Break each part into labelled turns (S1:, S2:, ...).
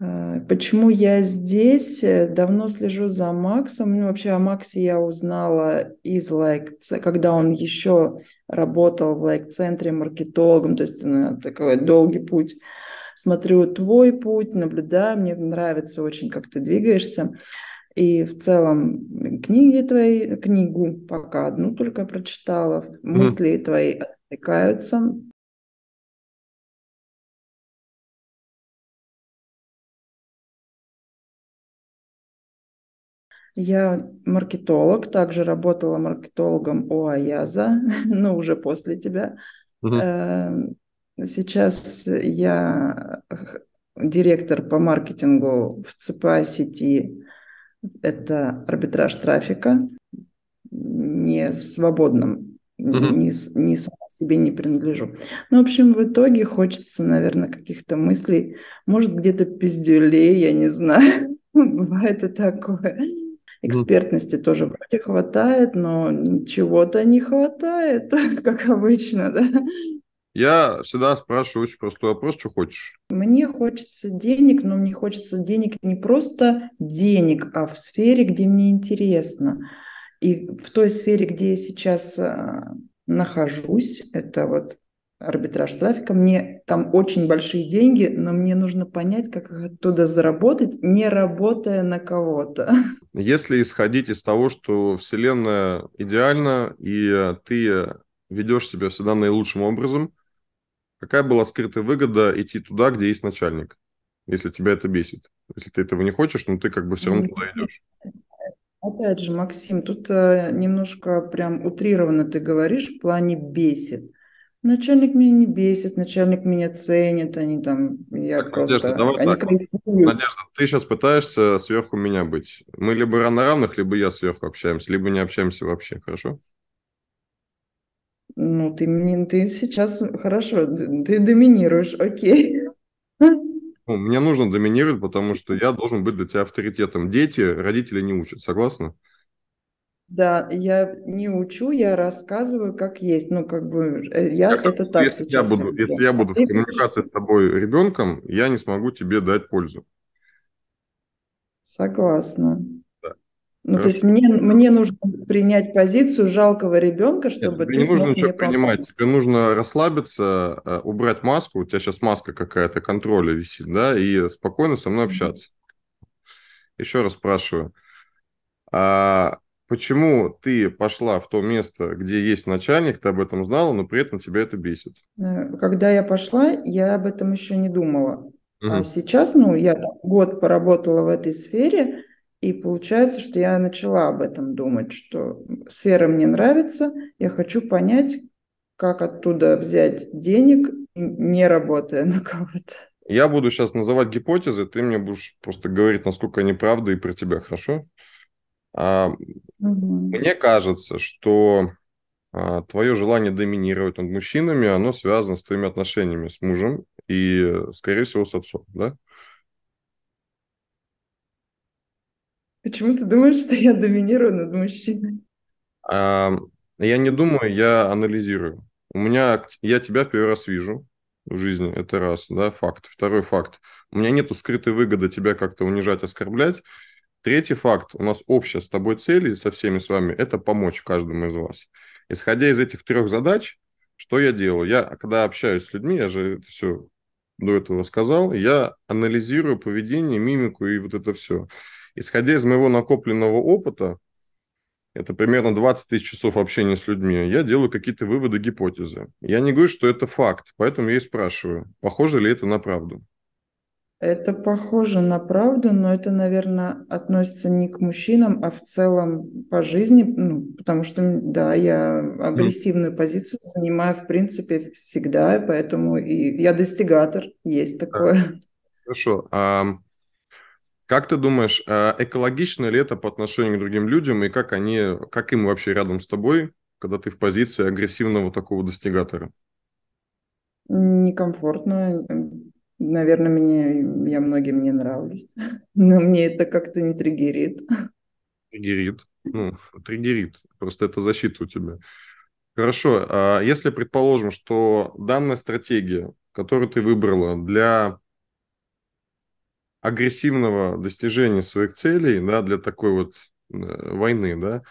S1: Э, почему я здесь? Э, давно слежу за Максом. Ну, вообще о Максе я узнала из лекции, когда он еще работал в лайк-центре маркетологом, то есть на ну, такой долгий путь. Смотрю твой путь, наблюдаю, мне нравится очень, как ты двигаешься. И в целом книги твои, книгу пока одну только прочитала, mm. мысли твои отвлекаются, Я маркетолог, также работала маркетологом у Аяза, но ну, уже после тебя. Эм, сейчас я директор по маркетингу в ЦПА сети. Это арбитраж трафика, не в свободном, не, не себе не принадлежу. Ну, в общем, в итоге хочется, наверное, каких-то мыслей, может, где-то пиздюлей, я не знаю, бывает и такое Экспертности тоже вроде хватает, но чего-то не хватает, как обычно, да.
S2: Я всегда спрашиваю очень простой вопрос, что хочешь?
S1: Мне хочется денег, но мне хочется денег не просто денег, а в сфере, где мне интересно. И в той сфере, где я сейчас а, нахожусь, это вот арбитраж трафика. Мне там очень большие деньги, но мне нужно понять, как их оттуда заработать, не работая на кого-то.
S2: Если исходить из того, что Вселенная идеальна, и ты ведешь себя всегда наилучшим образом, какая была скрытая выгода идти туда, где есть начальник, если тебя это бесит? Если ты этого не хочешь, но ты как бы все равно ну, туда
S1: идешь. Опять же, Максим, тут э, немножко прям утрированно ты говоришь в плане бесит. Начальник меня не бесит, начальник меня ценит, они там, я так, просто, Надежда, давай они так. кайфуют.
S2: Надежда, ты сейчас пытаешься сверху меня быть. Мы либо рано равных, либо я сверху общаемся, либо не общаемся вообще, хорошо?
S1: Ну, ты, мне, ты сейчас, хорошо, ты доминируешь, окей.
S2: Ну, мне нужно доминировать, потому что я должен быть для тебя авторитетом. Дети, родители не учат, согласна?
S1: Да, я не учу, я рассказываю, как есть. Ну, как бы э, я как, это так если Я буду, я... Если я буду Ты в коммуникации
S2: с тобой ребенком, я не смогу тебе дать пользу.
S1: Согласна. Да. Ну, Хорошо. то есть мне, мне нужно принять позицию жалкого ребенка, чтобы Нет, тебе ты не нужно ничего принимать.
S2: Тебе нужно расслабиться, э, убрать маску. У тебя сейчас маска какая-то контроля висит, да, и спокойно со мной общаться. Еще раз спрашиваю. А почему ты пошла в то место, где есть начальник, ты об этом знала, но при этом тебя это бесит?
S1: Э, когда я пошла, я об этом еще не думала. Угу. А сейчас, ну, я год поработала в этой сфере, и получается, что я начала об этом думать, что сфера мне нравится, я хочу понять, как оттуда взять денег, не работая на кого-то.
S2: Я буду сейчас называть гипотезы, ты мне будешь просто говорить, насколько они правда и про тебя, хорошо? А, мне кажется, что а, твое желание доминировать над мужчинами, оно связано с твоими отношениями с мужем и, скорее всего, с отцом, да?
S1: Почему ты думаешь, что я доминирую над мужчиной?
S2: А, я не думаю, я анализирую. У меня, я тебя первый раз вижу в жизни, это раз, да, факт. Второй факт. У меня нету скрытой выгоды тебя как-то унижать, оскорблять. Третий факт, у нас общая с тобой цель и со всеми с вами, это помочь каждому из вас. Исходя из этих трех задач, что я делаю? Я, когда общаюсь с людьми, я же это все до этого сказал, я анализирую поведение, мимику и вот это все. Исходя из моего накопленного опыта, это примерно 20 тысяч часов общения с людьми, я делаю какие-то выводы, гипотезы. Я не говорю, что это факт, поэтому я и спрашиваю, похоже ли это на правду.
S1: Это похоже на правду, но это, наверное, относится не к мужчинам, а в целом по жизни, ну, потому что, да, я агрессивную mm. позицию занимаю, в принципе, всегда, поэтому и я достигатор, есть такое.
S2: Хорошо. А, как ты думаешь, а, экологично ли это по отношению к другим людям, и как они, как им вообще рядом с тобой, когда ты в позиции агрессивного такого достигатора?
S1: Некомфортно, наверное, мне, я многим не нравлюсь. Но мне это как-то не триггерит.
S2: Триггерит. Ну, триггерит. Просто это защита у тебя. Хорошо. А если предположим, что данная стратегия, которую ты выбрала для агрессивного достижения своих целей, да, для такой вот э, войны, да,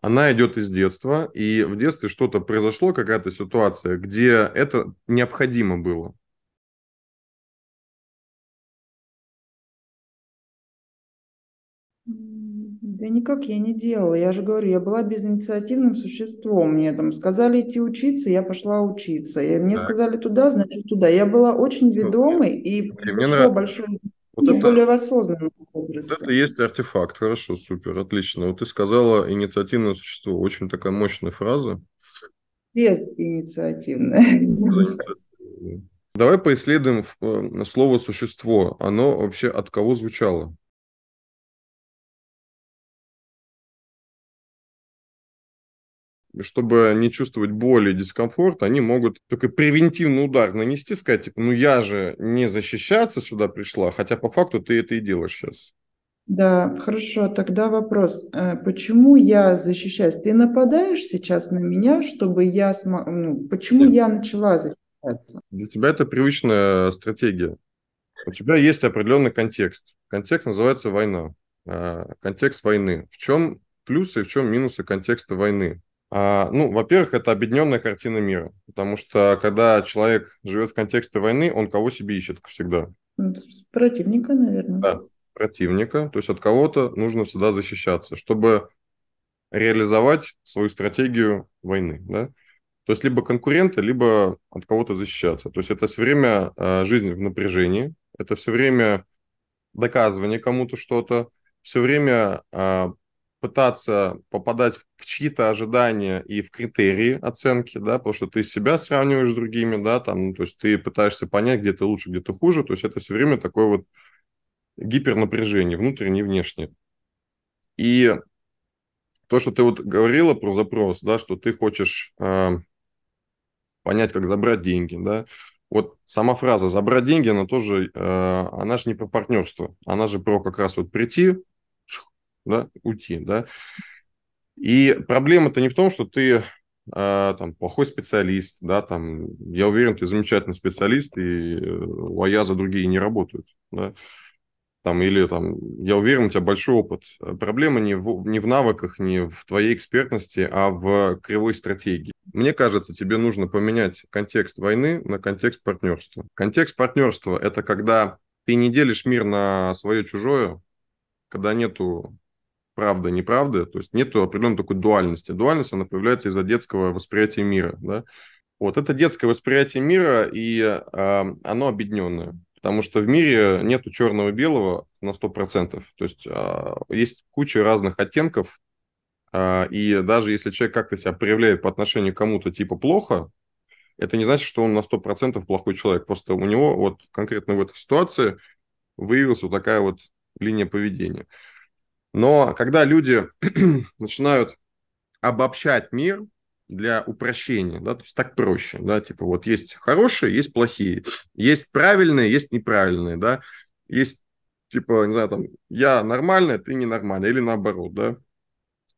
S2: она идет из детства, и в детстве что-то произошло, какая-то ситуация, где это необходимо было.
S1: Да никак я не делала. Я же говорю, я была безинициативным существом. Мне там сказали идти учиться, я пошла учиться. И мне так. сказали туда, значит туда. Я была очень ну, ведомой ну, и мне нравится. большое вот это, более в осознанном возрасте. Вот это
S2: есть артефакт. Хорошо, супер, отлично. Вот ты сказала инициативное существо. Очень такая мощная фраза.
S1: Без инициативное.
S2: Давай поисследуем э, слово «существо». Оно вообще от кого звучало? чтобы не чувствовать боли и дискомфорт, они могут только превентивный удар нанести, сказать, типа, ну я же не защищаться сюда пришла, хотя по факту ты это и делаешь сейчас.
S1: Да, хорошо. Тогда вопрос, э, почему я защищаюсь? Ты нападаешь сейчас на меня, чтобы я смог... Ну, почему Нет. я начала защищаться?
S2: Для тебя это привычная стратегия. У тебя есть определенный контекст. Контекст называется война. Э, контекст войны. В чем плюсы в чем минусы контекста войны? А, ну, во-первых, это объединенная картина мира, потому что когда человек живет в контексте войны, он кого себе ищет всегда?
S1: Ну, противника, наверное.
S2: Да, противника, то есть от кого-то нужно всегда защищаться, чтобы реализовать свою стратегию войны, да? То есть либо конкуренты, либо от кого-то защищаться. То есть это все время а, жизнь в напряжении, это все время доказывание кому-то что-то, все время а, пытаться попадать в чьи-то ожидания и в критерии оценки, да, потому что ты себя сравниваешь с другими, да, там, ну, то есть ты пытаешься понять, где ты лучше, где ты хуже, то есть это все время такое вот гипернапряжение внутреннее и внешнее. И то, что ты вот говорила про запрос, да, что ты хочешь э, понять, как забрать деньги, да, вот сама фраза «забрать деньги», она тоже, э, она же не про партнерство, она же про как раз вот прийти, да, уйти, да. И проблема-то не в том, что ты а, там плохой специалист, да, там, я уверен, ты замечательный специалист, и э, у Аяза другие не работают, да, там, или там, я уверен, у тебя большой опыт. Проблема не в, не в навыках, не в твоей экспертности, а в кривой стратегии. Мне кажется, тебе нужно поменять контекст войны на контекст партнерства. Контекст партнерства – это когда ты не делишь мир на свое чужое, когда нету правда, неправда, то есть нет определенной такой дуальности. Дуальность, она появляется из-за детского восприятия мира, да. Вот это детское восприятие мира, и э, оно объединенное, потому что в мире нету черного и белого на 100%, то есть э, есть куча разных оттенков, э, и даже если человек как-то себя проявляет по отношению к кому-то типа плохо, это не значит, что он на 100% плохой человек, просто у него вот конкретно в этой ситуации выявилась вот такая вот линия поведения. Но когда люди начинают обобщать мир для упрощения, да, то есть так проще, да, типа вот есть хорошие, есть плохие, есть правильные, есть неправильные, да, есть типа, не знаю, там, я нормальный, ты ненормальная, или наоборот, да,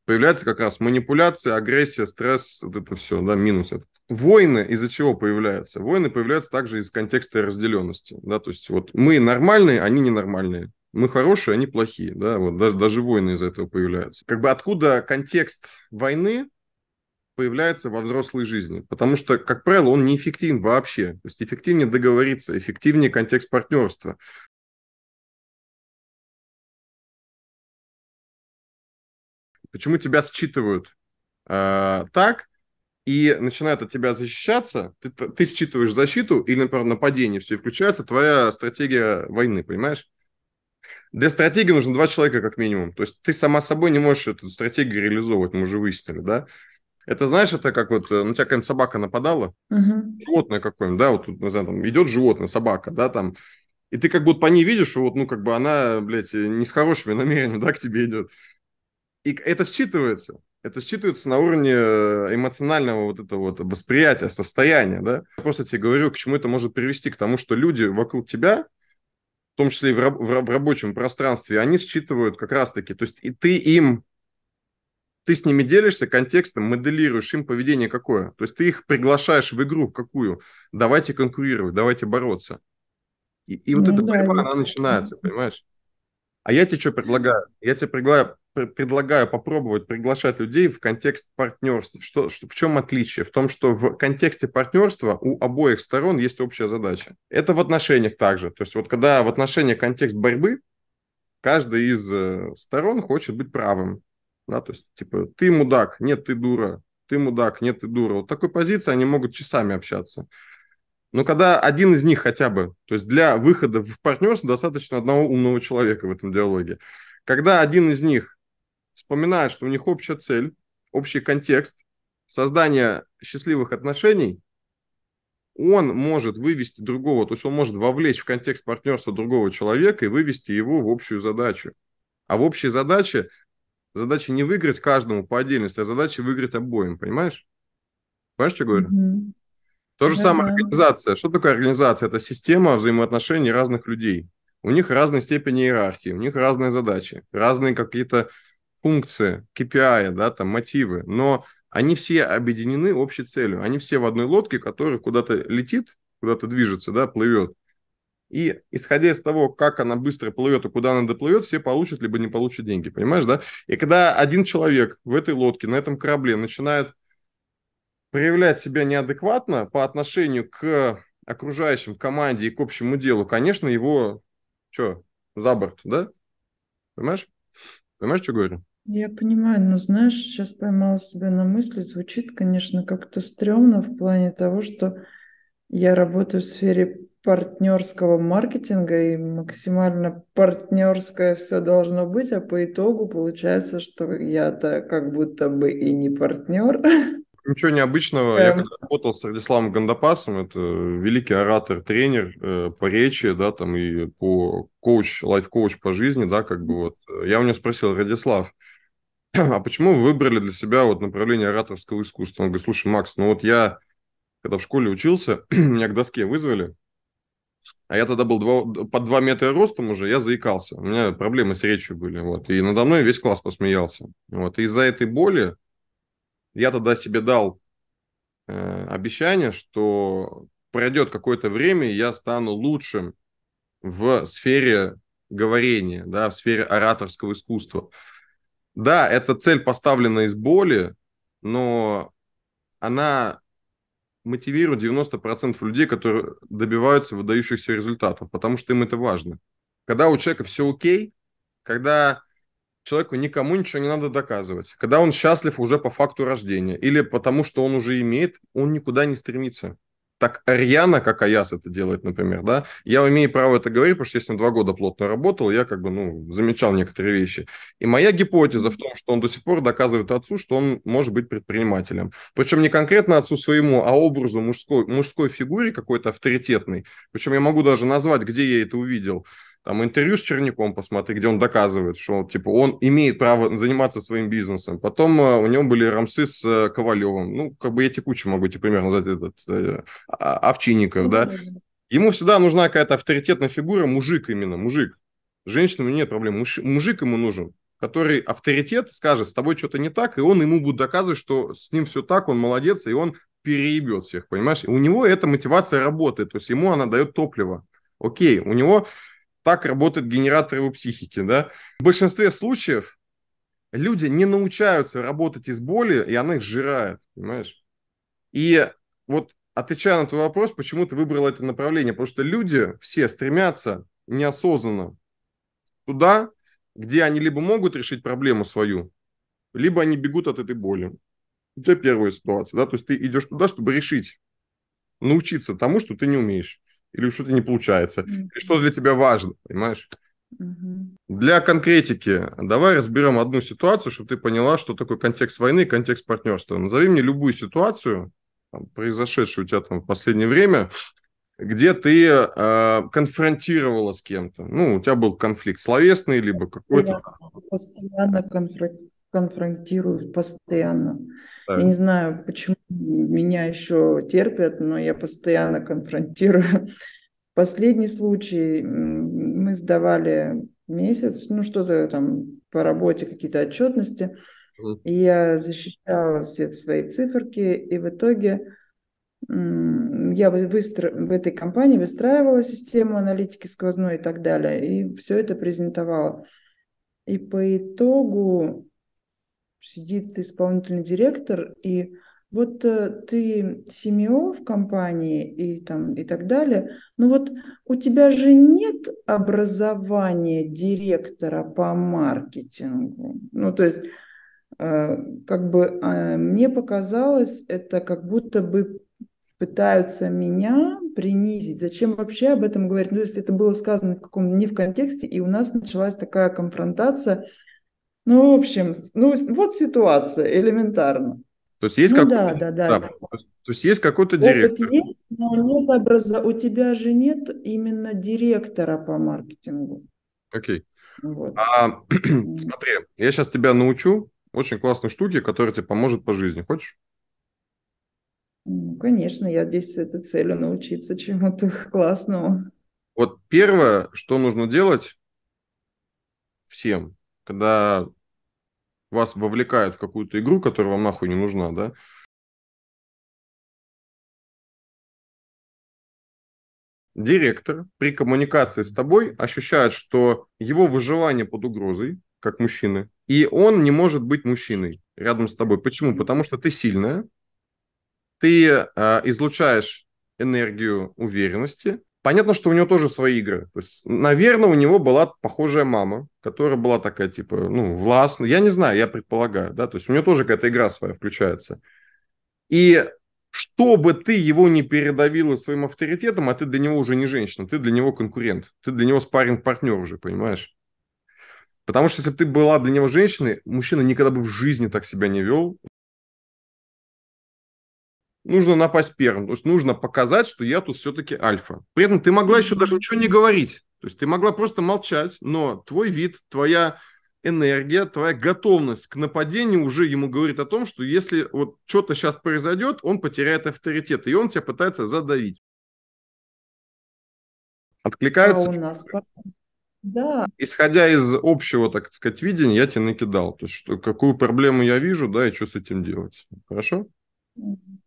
S2: появляется как раз манипуляция, агрессия, стресс, вот это все, да, минус это. Войны из-за чего появляются? Войны появляются также из контекста разделенности, да, то есть вот мы нормальные, они ненормальные, мы хорошие, они плохие, да, вот даже, даже войны из этого появляются. Как бы откуда контекст войны появляется во взрослой жизни, потому что, как правило, он неэффективен вообще, то есть эффективнее договориться, эффективнее
S3: контекст партнерства.
S2: Почему тебя считывают э, так, и начинает от тебя защищаться, ты, ты считываешь защиту или, например, нападение, все, и включается твоя стратегия войны, понимаешь? Для стратегии нужно два человека как минимум. То есть ты сама собой не можешь эту стратегию реализовывать, мы уже выяснили, да? Это, знаешь, это как вот э, на тебя какая-нибудь собака нападала, угу. животное какое-нибудь, да, вот тут, не знаю, там идет животное, собака, да, там, и ты как будто по ней видишь, вот, ну, как бы она, блядь, не с хорошими намерениями, да, к тебе идет. И это считывается. Это считывается на уровне э, эмоционального вот этого вот восприятия, состояния, да. Я просто тебе говорю, к чему это может привести, к тому, что люди вокруг тебя, в том числе и в, раб- в рабочем пространстве, они считывают как раз-таки, то есть и ты им, ты с ними делишься контекстом, моделируешь им поведение какое, то есть ты их приглашаешь в игру какую, давайте конкурировать, давайте бороться. И, и вот ну, эта да, борьба, она начинается, понимаешь? А я тебе что предлагаю? Я тебе предлагаю, предлагаю попробовать приглашать людей в контекст партнерства. Что, что, в чем отличие? В том, что в контексте партнерства у обоих сторон есть общая задача. Это в отношениях также. То есть вот когда в отношениях контекст борьбы, каждый из э, сторон хочет быть правым. Да, то есть, типа, ты мудак, нет, ты дура, ты мудак, нет, ты дура. Вот такой позиции они могут часами общаться. Но когда один из них хотя бы, то есть для выхода в партнерство достаточно одного умного человека в этом диалоге. Когда один из них вспоминают, что у них общая цель, общий контекст, создание счастливых отношений, он может вывести другого, то есть он может вовлечь в контекст партнерства другого человека и вывести его в общую задачу. А в общей задаче задача не выиграть каждому по отдельности, а задача выиграть обоим, понимаешь? Понимаешь, что я говорю? Mm-hmm. То же самое организация. Что такое организация? Это система взаимоотношений разных людей. У них разной степени иерархии, у них разные задачи, разные какие-то функции, KPI, да, там мотивы, но они все объединены общей целью. Они все в одной лодке, которая куда-то летит, куда-то движется, да, плывет. И исходя из того, как она быстро плывет и куда она доплывет, все получат либо не получат деньги, понимаешь, да? И когда один человек в этой лодке, на этом корабле начинает проявлять себя неадекватно по отношению к окружающим, команде и к общему делу, конечно, его, что, за борт, да? Понимаешь? Понимаешь, что говорю?
S1: Я понимаю, но знаешь, сейчас поймала себя на мысли, звучит, конечно, как-то стрёмно в плане того, что я работаю в сфере партнерского маркетинга и максимально партнерское все должно быть, а по итогу получается, что я-то как будто бы и не партнер.
S2: Ничего необычного. Эм. Я когда работал с Радиславом Гандапасом, это великий оратор, тренер э, по речи, да, там и по коуч, лайф-коуч по жизни, да, как бы вот. Я у него спросил, Радислав, а почему вы выбрали для себя вот направление ораторского искусства? Он говорит, слушай, Макс, ну вот я, когда в школе учился, меня к доске вызвали, а я тогда был два, под 2 метра ростом уже, я заикался. У меня проблемы с речью были. Вот. И надо мной весь класс посмеялся. Вот. И из-за этой боли я тогда себе дал э, обещание, что пройдет какое-то время, и я стану лучшим в сфере говорения, да, в сфере ораторского искусства. Да, эта цель поставлена из боли, но она мотивирует 90% людей, которые добиваются выдающихся результатов, потому что им это важно. Когда у человека все окей, когда человеку никому ничего не надо доказывать, когда он счастлив уже по факту рождения или потому, что он уже имеет, он никуда не стремится так рьяно, как Аяс это делает, например, да, я имею право это говорить, потому что я с ним два года плотно работал, я как бы, ну, замечал некоторые вещи. И моя гипотеза в том, что он до сих пор доказывает отцу, что он может быть предпринимателем. Причем не конкретно отцу своему, а образу мужской, мужской фигуре какой-то авторитетной. Причем я могу даже назвать, где я это увидел там интервью с Черняком, посмотри, где он доказывает, что типа он имеет право заниматься своим бизнесом. Потом э, у него были рамсы с э, Ковалевым. Ну, как бы я текучий могу тебе пример назвать этот э, а, Овчинников, да. Ему всегда нужна какая-то авторитетная фигура, мужик именно, мужик. Женщинам нет проблем, Муж, мужик ему нужен, который авторитет скажет, с тобой что-то не так, и он ему будет доказывать, что с ним все так, он молодец, и он переебет всех, понимаешь? И у него эта мотивация работает, то есть ему она дает топливо. Окей, у него так работают генераторы его психики, да. В большинстве случаев люди не научаются работать из боли, и она их сжирает, понимаешь? И вот отвечая на твой вопрос, почему ты выбрал это направление, потому что люди все стремятся неосознанно туда, где они либо могут решить проблему свою, либо они бегут от этой боли. У тебя первая ситуация, да, то есть ты идешь туда, чтобы решить, научиться тому, что ты не умеешь или что-то не получается, mm-hmm. или что для тебя важно, понимаешь? Mm-hmm. Для конкретики давай разберем одну ситуацию, чтобы ты поняла, что такое контекст войны и контекст партнерства. Назови мне любую ситуацию, там, произошедшую у тебя там в последнее время, где ты э, конфронтировала с кем-то. Ну, у тебя был конфликт словесный, либо какой-то... Я
S1: постоянно конфронтирую конфронтирую постоянно. Так. Я не знаю, почему меня еще терпят, но я постоянно конфронтирую. Последний случай мы сдавали месяц, ну что-то там по работе, какие-то отчетности. И я защищала все свои циферки, и в итоге я выстро... в этой компании выстраивала систему аналитики сквозной и так далее, и все это презентовала. И по итогу сидит исполнительный директор, и вот э, ты семью в компании и, там, и так далее, но вот у тебя же нет образования директора по маркетингу. Ну, то есть, э, как бы э, мне показалось, это как будто бы пытаются меня принизить. Зачем вообще об этом говорить? Ну, то есть это было сказано в каком не в контексте, и у нас началась такая конфронтация – ну, в общем, ну вот ситуация элементарно. То есть есть ну, какой-то... Да, да, да.
S2: То есть есть какой-то директор. Опыт
S1: есть, но нет образа... у тебя же нет именно директора по маркетингу.
S2: Окей. Вот. А, смотри, я сейчас тебя научу очень классной штуки, которая тебе поможет по жизни. Хочешь?
S1: Ну, конечно, я здесь с этой целью научиться чему-то классному.
S2: Вот первое, что нужно делать всем, когда вас вовлекают в какую-то игру, которая вам нахуй не нужна, да,
S3: директор при
S2: коммуникации с тобой ощущает, что его выживание под угрозой, как мужчины, и он не может быть мужчиной рядом с тобой. Почему? Потому что ты сильная, ты э, излучаешь энергию уверенности, Понятно, что у него тоже свои игры. То есть, наверное, у него была похожая мама, которая была такая, типа, ну, властная. Я не знаю, я предполагаю, да. То есть у него тоже какая-то игра своя включается. И чтобы ты его не передавила своим авторитетом, а ты для него уже не женщина, ты для него конкурент, ты для него спаринг партнер уже, понимаешь? Потому что если бы ты была для него женщиной, мужчина никогда бы в жизни так себя не вел, нужно напасть первым. То есть нужно показать, что я тут все-таки альфа. При этом ты могла еще даже ничего не говорить. То есть ты могла просто молчать, но твой вид, твоя энергия, твоя готовность к нападению уже ему говорит о том, что если вот что-то сейчас произойдет, он потеряет авторитет, и он тебя пытается задавить. Откликается? А у нас... Да. Исходя из общего, так сказать, видения, я тебе накидал. То есть, что, какую проблему я вижу, да, и что с этим делать. Хорошо?
S1: Mm-hmm.